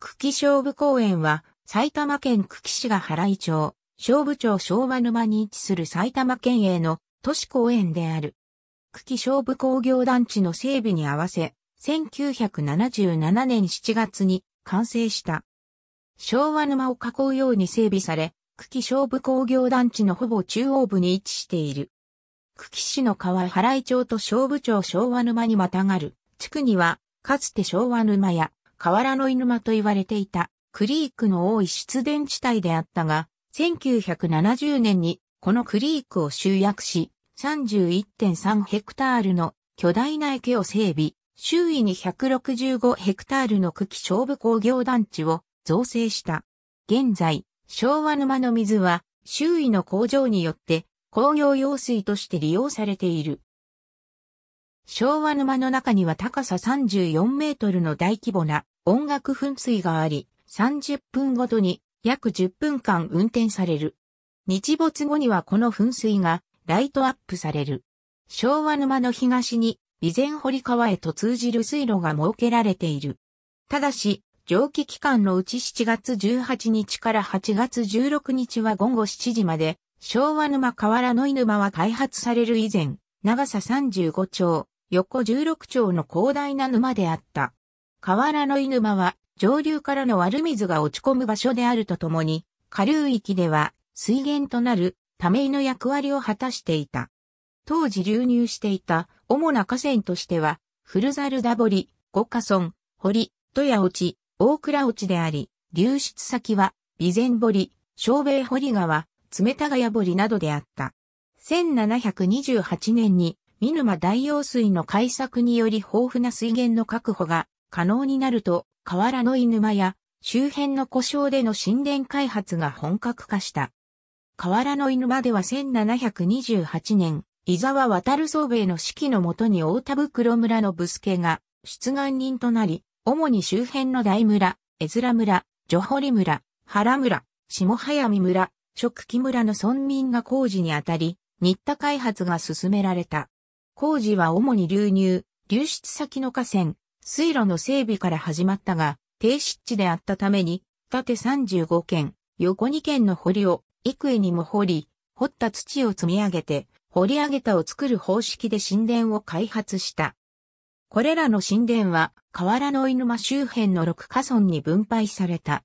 久喜勝負公園は、埼玉県久喜市が原井町、勝負町昭和沼に位置する埼玉県営の都市公園である。久喜勝負工業団地の整備に合わせ、1977年7月に完成した。昭和沼を囲うように整備され、久喜勝負工業団地のほぼ中央部に位置している。久喜市の川原井町と勝負町昭和沼にまたがる地区には、かつて昭和沼や河原の犬間と言われていた、クリークの多い湿田地帯であったが、1970年にこのクリークを集約し、31.3ヘクタールの巨大な池を整備、周囲に165ヘクタールの茎勝負工業団地を造成した。現在、昭和沼の水は周囲の工場によって工業用水として利用されている。昭和沼の中には高さ34メートルの大規模な音楽噴水があり、30分ごとに約10分間運転される。日没後にはこの噴水がライトアップされる。昭和沼の東に備前堀川へと通じる水路が設けられている。ただし、蒸気期間のうち7月18日から8月16日は午後7時まで、昭和沼河原の井沼は開発される以前、長さ35丁、横16丁の広大な沼であった。河原の井沼は上流からの悪水が落ち込む場所であるとともに、下流域では水源となるため井の役割を果たしていた。当時流入していた主な河川としては、古猿田堀、五花村、堀、富谷落ち、大倉落ちであり、流出先は、備前堀、小米堀川、冷田谷堀などであった。1728年に見沼大用水の開削により豊富な水源の確保が可能になると、河原の犬沼や周辺の故障での神殿開発が本格化した。河原の犬沼では1728年、伊沢渡総兵衛の指揮のもとに大田袋村のブスケが出願人となり、主に周辺の大村、江面村、ジョホリ村、原村、下早見村、食木村の村民が工事にあたり、新田開発が進められた。工事は主に流入、流出先の河川、水路の整備から始まったが、低湿地であったために、縦35軒、横2軒の堀を、幾重にも掘り、掘った土を積み上げて、掘り上げたを作る方式で神殿を開発した。これらの神殿は、河原の犬沼周辺の6カ村に分配された。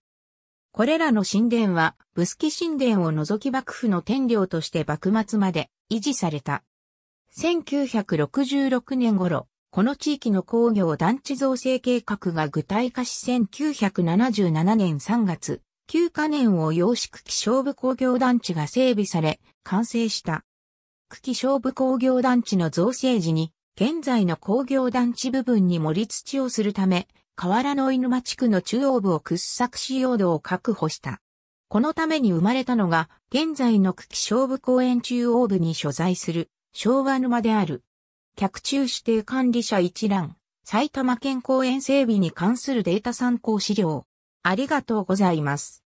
これらの神殿は、ブスキ神殿を除き幕府の天領として幕末まで維持された。1966年頃、この地域の工業団地造成計画が具体化し1977年3月、旧可燃を養殖気象部工業団地が整備され、完成した。区気象部工業団地の造成時に、現在の工業団地部分に盛り土をするため、河原の犬間地区の中央部を掘削し用土を確保した。このために生まれたのが、現在の区気象部公園中央部に所在する昭和沼である。客中指定管理者一覧、埼玉県公園整備に関するデータ参考資料。ありがとうございます。